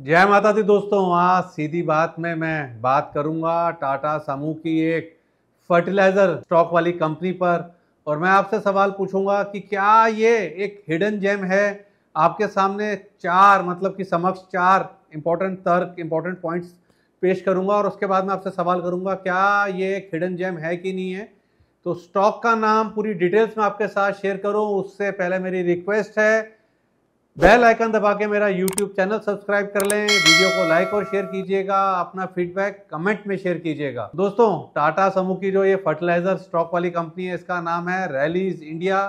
जय माता दी दोस्तों आज सीधी बात में मैं बात करूंगा टाटा समूह की एक फर्टिलाइज़र स्टॉक वाली कंपनी पर और मैं आपसे सवाल पूछूंगा कि क्या ये एक हिडन जेम है आपके सामने चार मतलब कि समक्ष चार इम्पोर्टेंट तर्क इम्पोर्टेंट पॉइंट्स पेश करूंगा और उसके बाद मैं आपसे सवाल करूंगा क्या ये एक हिडन जेम है कि नहीं है तो स्टॉक का नाम पूरी डिटेल्स में आपके साथ शेयर करूँ उससे पहले मेरी रिक्वेस्ट है बेल आइकन दबा के मेरा यूट्यूब चैनल सब्सक्राइब कर लें वीडियो को लाइक और शेयर कीजिएगा अपना फीडबैक कमेंट में शेयर कीजिएगा दोस्तों टाटा समूह की जो ये फर्टिलाइजर स्टॉक वाली कंपनी है इसका नाम है रैलीज इंडिया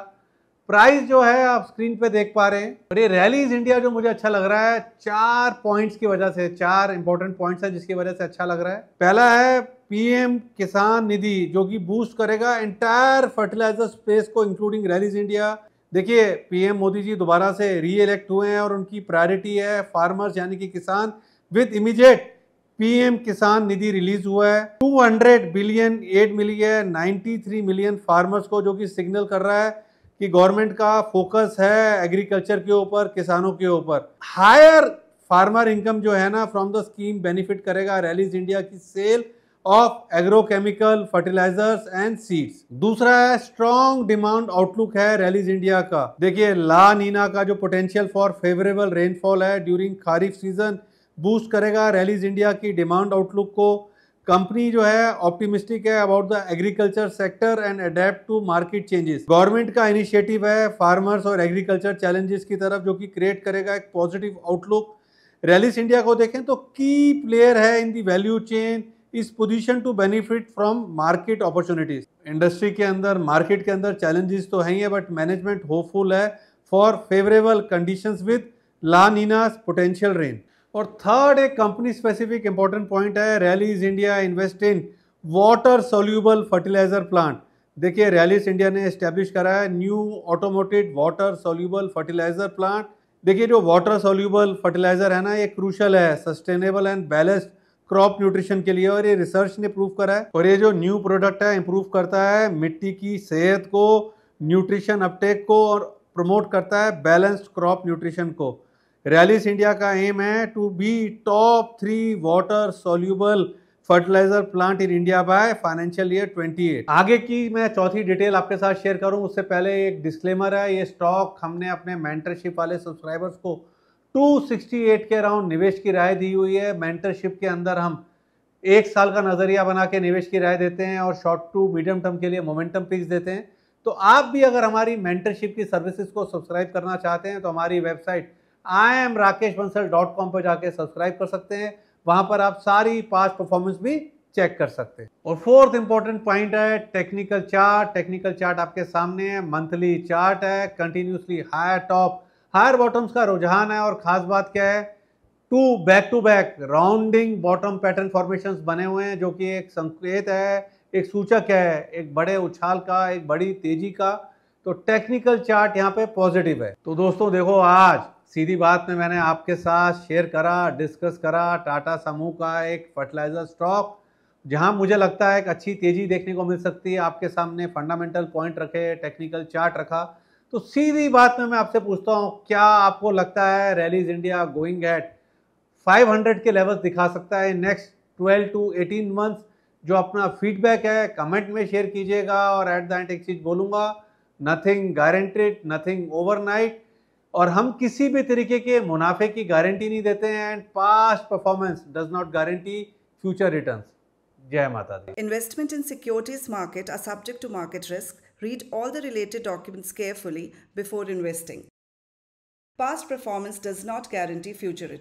प्राइस जो है आप स्क्रीन पे देख पा रहे हैं और ये रैलीज इंडिया जो मुझे अच्छा लग रहा है चार पॉइंट्स की वजह से चार इंपॉर्टेंट पॉइंट्स है जिसकी वजह से अच्छा लग रहा है पहला है पीएम किसान निधि जो कि बूस्ट करेगा एंटायर फर्टिलाइजर स्पेस को इंक्लूडिंग रैलीज इंडिया देखिए पीएम मोदी जी दोबारा से री इलेक्ट हुए हैं और उनकी प्रायोरिटी है फार्मर्स यानी कि किसान विद इमीडिएट पीएम किसान निधि रिलीज हुआ है 200 बिलियन एड मिली है 93 मिलियन फार्मर्स को जो कि सिग्नल कर रहा है कि गवर्नमेंट का फोकस है एग्रीकल्चर के ऊपर किसानों के ऊपर हायर फार्मर इनकम जो है ना फ्रॉम द स्कीम बेनिफिट करेगा रैलीज इंडिया की sale of agrochemical fertilizers and seeds दूसरा है स्ट्रॉन्ग डिमांड आउटलुक है रैलीज इंडिया का देखिए ला नीना का जो पोटेंशियल फॉर फेवरेबल रेनफॉल है ड्यूरिंग खारीफ सीजन बूस्ट करेगा रैलीज इंडिया की डिमांड आउटलुक को कंपनी जो है ऑप्टिमिस्टिक है about the agriculture sector and adept to market changes government का इनिशिएटिव है फार्मर्स और एग्रीकल्चर चैलेंजेस की तरफ जो कि क्रिएट करेगा एक पॉजिटिव आउटलुक रैलीस इंडिया को देखें तो की प्लेयर है in the value chain is position to benefit from market opportunities industry के अंदर मार्केट के अंदर चैलेंजेस तो हैं ही है बट मैनेजमेंट होपफुल है for favourable conditions with La potential rain और थर्ड एक कंपनी स्पेसिफिक इंपॉर्टेंट पॉइंट है Rallis India invest in water soluble fertilizer plant देखिए रैलीस इंडिया ने इस्टेब्लिश करा है new automated water soluble fertilizer plant देखिए जो वाटर सोल्यूबल फर्टिलाइजर है ना ये क्रूशल है sustainable and balanced crop nutrition के लिए और ये रिसर्च ने प्रूव करा है और ये जो न्यू प्रोडक्ट है इम्प्रूव करता है मिट्टी की सेहत को न्यूट्रिशन अपटेक को और प्रमोट करता है बैलेंस्ड क्रॉप न्यूट्रिशन को रैलिस इंडिया का एम है to be top three water soluble fertilizer plant in India by financial year 28 आगे की मैं चौथी डिटेल आपके साथ शेयर करूं उससे पहले एक डिस्क्लेमर है ये स्टॉक हमने अपने मेंटरशिप वाले सब्सक्राइबर्स को 268 के अराउंड निवेश की राय दी हुई है मेंटरशिप के अंदर हम एक साल का नज़रिया बना के निवेश की राय देते हैं और शॉर्ट टू मीडियम टर्म के लिए मोमेंटम पिक्स देते हैं तो आप भी अगर हमारी मेंटरशिप की सर्विसेज को सब्सक्राइब करना चाहते हैं तो हमारी website I M Rakesh Bansal dot com पर जाके सब्सक्राइब कर सकते हैं वहाँ पर आप सारी पास्ट परफॉर्मेंस भी चेक कर सकते हैं और फोर्थ इंपॉर्टेंट पॉइंट है टेक्निकल चार्ट टेक्निकल चार्ट आपके सामने है मंथली चार्ट है continuously higher top higher bottoms का रुझान है और ख़ास बात क्या है two back to back rounding bottom pattern formations बने हुए हैं जो कि एक संकेत है एक सूचक है एक बड़े उछाल का एक बड़ी तेज़ी का तो टेक्निकल चार्ट यहाँ पे पॉजिटिव है तो दोस्तों देखो आज सीधी बात में मैंने आपके साथ शेयर करा डिस्कस करा टाटा समूह का एक फर्टिलाइजर स्टॉक जहां मुझे लगता है एक अच्छी तेज़ी देखने को मिल सकती है आपके सामने फंडामेंटल पॉइंट रखे टेक्निकल चार्ट रखा तो सीधी बात में मैं आपसे पूछता हूँ क्या आपको लगता है रैलीज इंडिया गोइंग एट 500 के लेवल्स दिखा सकता है नेक्स्ट 12 टू 18 मंथ्स जो अपना फीडबैक है कमेंट में शेयर कीजिएगा और एट द एंड एक चीज़ बोलूँगा नथिंग गारंटेड नथिंग ओवरनाइट और हम किसी भी तरीके के मुनाफे की गारंटी नहीं देते हैं and past performance does not guarantee future returns Investment in securities market are subject to market risk. Read all the related documents carefully before investing. Past performance does not guarantee future returns.